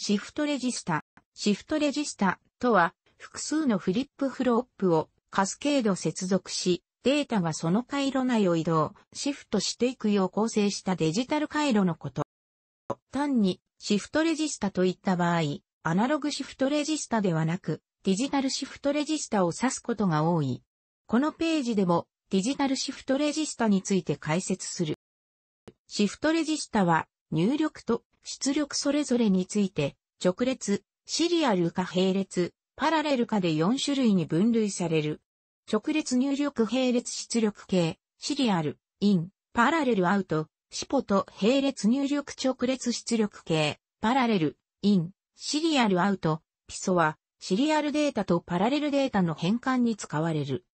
シフトレジスタ。シフトレジスタとは、複数のフリップフロップをカスケード接続し、データがその回路内を移動、シフトしていくよう構成したデジタル回路のこと。単に、シフトレジスタといった場合、アナログシフトレジスタではなく、デジタルシフトレジスタを指すことが多い。このページでも、デジタルシフトレジスタについて解説する。シフトレジスタは、入力と出力それぞれについて、直列、シリアルか並列、パラレルかで4種類に分類される。直列入力並列出力系、シリアル、イン、パラレルアウト、シポと並列入力直列出力系、パラレル、イン、シリアルアウト、ピソは、シリアルデータとパラレルデータの変換に使われる。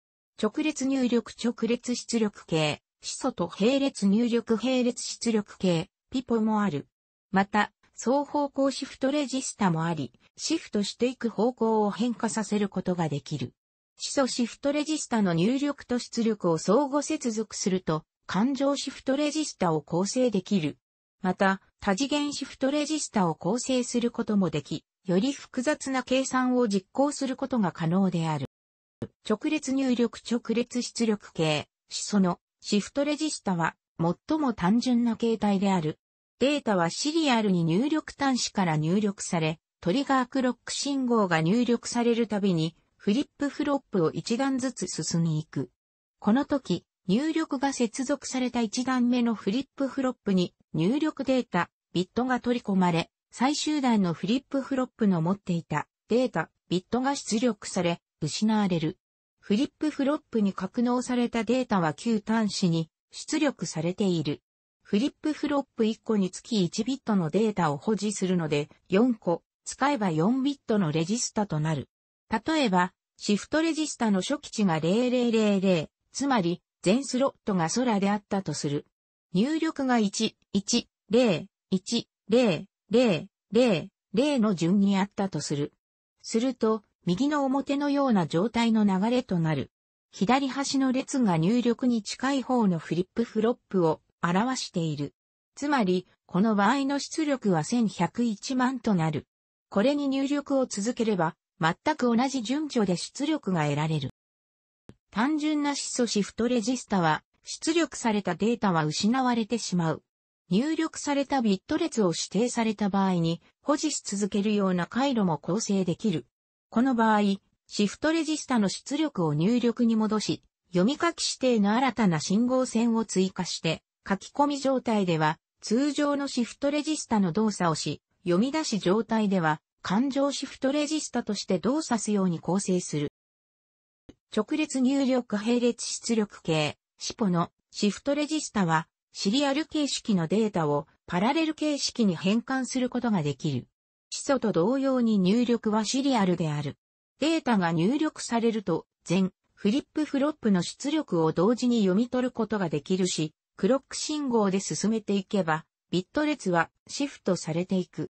直列入力直列出力系、シソと並列入力並列出力系、ピポもある。また、双方向シフトレジスタもあり、シフトしていく方向を変化させることができる。始祖シフトレジスタの入力と出力を相互接続すると、感情シフトレジスタを構成できる。また、多次元シフトレジスタを構成することもでき、より複雑な計算を実行することが可能である。直列入力直列出力系、始祖のシフトレジスタは最も単純な形態である。データはシリアルに入力端子から入力され、トリガークロック信号が入力されるたびに、フリップフロップを一段ずつ進み行く。この時、入力が接続された一段目のフリップフロップに入力データ、ビットが取り込まれ、最終段のフリップフロップの持っていたデータ、ビットが出力され、失われる。フリップフロップに格納されたデータは旧端子に出力されている。フリップフロップ1個につき1ビットのデータを保持するので、4個、使えば4ビットのレジスタとなる。例えば、シフトレジスタの初期値が0000、つまり、全スロットが空であったとする。入力が1、1、0、1、0、0、0、0の順にあったとする。すると、右の表のような状態の流れとなる。左端の列が入力に近い方のフリップフロップを表している。つまり、この場合の出力は1101万となる。これに入力を続ければ、全く同じ順序で出力が得られる。単純な質素シフトレジスタは、出力されたデータは失われてしまう。入力されたビット列を指定された場合に保持し続けるような回路も構成できる。この場合、シフトレジスタの出力を入力に戻し、読み書き指定の新たな信号線を追加して、書き込み状態では、通常のシフトレジスタの動作をし、読み出し状態では、感情シフトレジスタとして動作すように構成する。直列入力並列出力系、シポのシフトレジスタは、シリアル形式のデータをパラレル形式に変換することができる。基礎と同様に入力はシリアルである。データが入力されると、全フリップフロップの出力を同時に読み取ることができるし、クロック信号で進めていけば、ビット列はシフトされていく。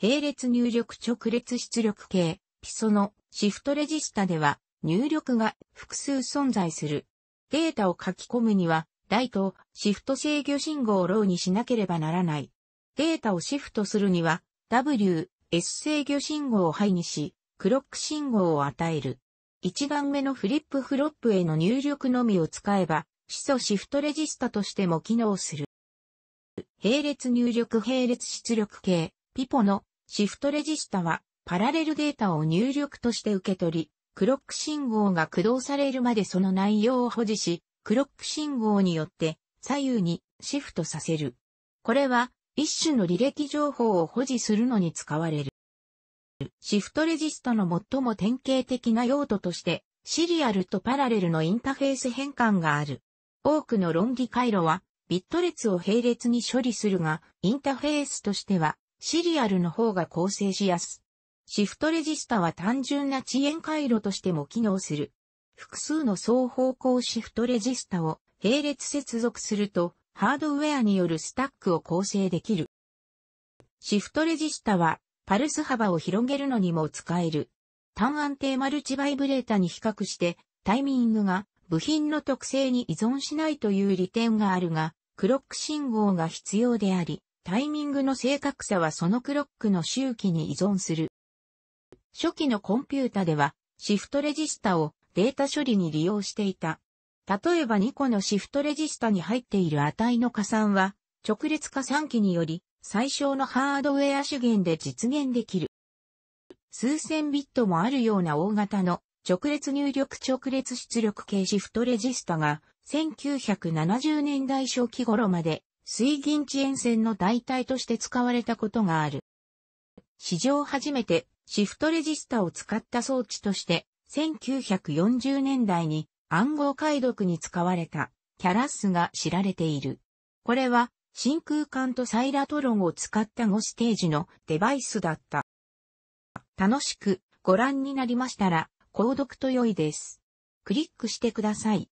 並列入力直列出力系、ピソのシフトレジスタでは入力が複数存在する。データを書き込むには、ライトをシフト制御信号をローにしなければならない。データをシフトするには、W、S 制御信号をハイにし、クロック信号を与える。一段目のフリップフロップへの入力のみを使えば、始祖シフトレジスタとしても機能する。並列入力並列出力系、ピポのシフトレジスタは、パラレルデータを入力として受け取り、クロック信号が駆動されるまでその内容を保持し、クロック信号によって左右にシフトさせる。これは一種の履歴情報を保持するのに使われる。シフトレジスタの最も典型的な用途として、シリアルとパラレルのインターフェース変換がある。多くの論議回路は、ビット列を並列に処理するが、インターフェースとしては、シリアルの方が構成しやす。シフトレジスタは単純な遅延回路としても機能する。複数の双方向シフトレジスタを並列接続すると、ハードウェアによるスタックを構成できる。シフトレジスタは、パルス幅を広げるのにも使える。単安定マルチバイブレータに比較して、タイミングが部品の特性に依存しないという利点があるが、クロック信号が必要であり、タイミングの正確さはそのクロックの周期に依存する。初期のコンピュータでは、シフトレジスタをデータ処理に利用していた。例えば2個のシフトレジスタに入っている値の加算は、直列加算機により、最小のハードウェア資源で実現できる。数千ビットもあるような大型の直列入力直列出力系シフトレジスタが1970年代初期頃まで水銀遅延線の代替として使われたことがある。史上初めてシフトレジスタを使った装置として1940年代に暗号解読に使われたキャラッスが知られている。これは真空管とサイラトロンを使った5ステージのデバイスだった。楽しくご覧になりましたら購読と良いです。クリックしてください。